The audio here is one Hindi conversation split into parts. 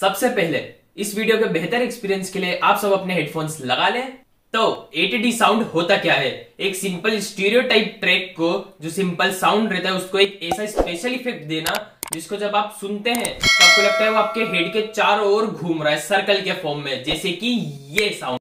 सबसे पहले इस वीडियो के बेहतर एक्सपीरियंस के लिए आप सब अपने हेडफोन्स लगा लें तो एटीडी साउंड होता क्या है एक सिंपल टाइप ट्रैक को जो सिंपल साउंड रहता है उसको एक ऐसा स्पेशल इफेक्ट देना जिसको जब आप सुनते हैं तो आपको लगता है वो आपके हेड के चारों ओर घूम रहा है सर्कल के फॉर्म में जैसे कि ये sound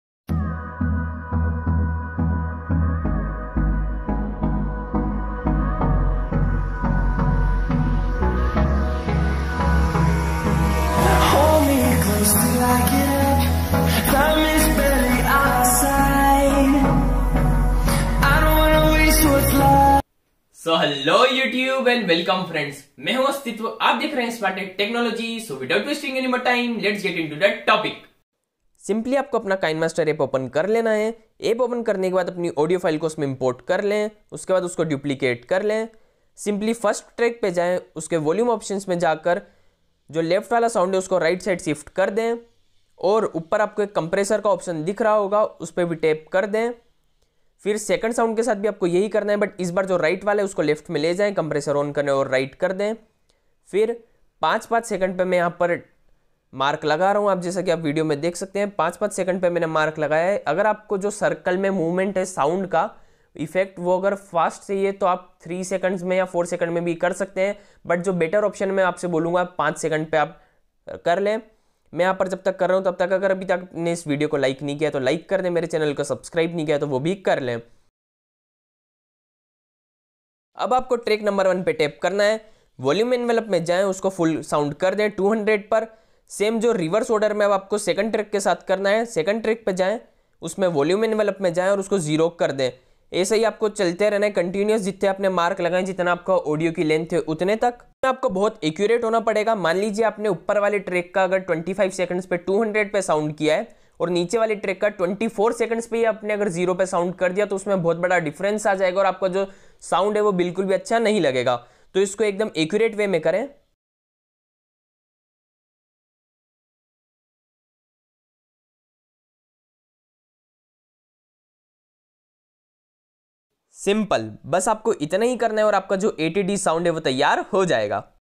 so hello YouTube and welcome friends मैं हूं अस्तित्व आप देख रहे हैं smarted technology so without wasting any more time let's get into the topic simply आपको अपना काइन मास्टर ऐप ओपन कर लेना है ऐप ओपन करने के बाद अपनी ऑडियो फाइल को उसमें इंपोर्ट कर लें उसके बाद उसको डुप्लीकेट कर लें सिंपली फर्स्ट ट्रैक पे जाएं उसके वॉल्यूम ऑप्शन में जाकर जो लेफ्ट वाला साउंड है उसको राइट साइड शिफ्ट कर दें और ऊपर आपको एक कंप्रेसर का ऑप्शन दिख रहा होगा उस पर भी टैप कर दें फिर सेकंड साउंड के साथ भी आपको यही करना है बट इस बार जो राइट वाला है उसको लेफ्ट में ले जाएं कंप्रेसर ऑन करें और राइट कर दें फिर पाँच पाँच सेकंड पे मैं यहाँ पर मार्क लगा रहा हूँ आप जैसा कि आप वीडियो में देख सकते हैं पाँच पाँच सेकंड पे मैंने मार्क लगाया है अगर आपको जो सर्कल में मूवमेंट है साउंड का इफेक्ट वो अगर फास्ट चाहिए तो आप थ्री सेकंड्स में या फोर सेकंड में भी कर सकते हैं बट जो बेटर ऑप्शन मैं आपसे बोलूँगा पाँच सेकंड पर आप कर लें मैं यहाँ पर जब तक कर रहा हूँ तब तक अगर अभी तक ने इस वीडियो को लाइक नहीं किया तो लाइक कर दें मेरे चैनल को सब्सक्राइब नहीं किया तो वो भी कर लें अब आपको ट्रैक नंबर वन पे टैप करना है वॉल्यूम एनवेलप में जाएं उसको फुल साउंड कर दें 200 पर सेम जो रिवर्स ऑर्डर में अब आपको सेकंड ट्रैक के साथ करना है सेकंड ट्रैक पे जाएं उसमें वॉल्यूम एनवेलप में जाएं और उसको जीरो कर दें ऐसे ही आपको चलते रहना है कंटिन्यूस जितने आपने मार्क लगाए जितना आपका ऑडियो की लेंथ है उतने तक आपको बहुत एक्यूरेट होना पड़ेगा मान लीजिए आपने ऊपर वाले ट्रैक का अगर 25 सेकंड्स पे 200 पे साउंड किया है और नीचे वाले ट्रैक का 24 सेकंड्स पे आपने अगर जीरो पे साउंड कर दिया तो उसमें बहुत बड़ा डिफरेंस आ जाएगा और आपका जो साउंड है वो बिल्कुल भी अच्छा नहीं लगेगा तो इसको एकदम एक्यूरेट वे में करें सिंपल बस आपको इतना ही करना है और आपका जो ए साउंड है वो तैयार हो जाएगा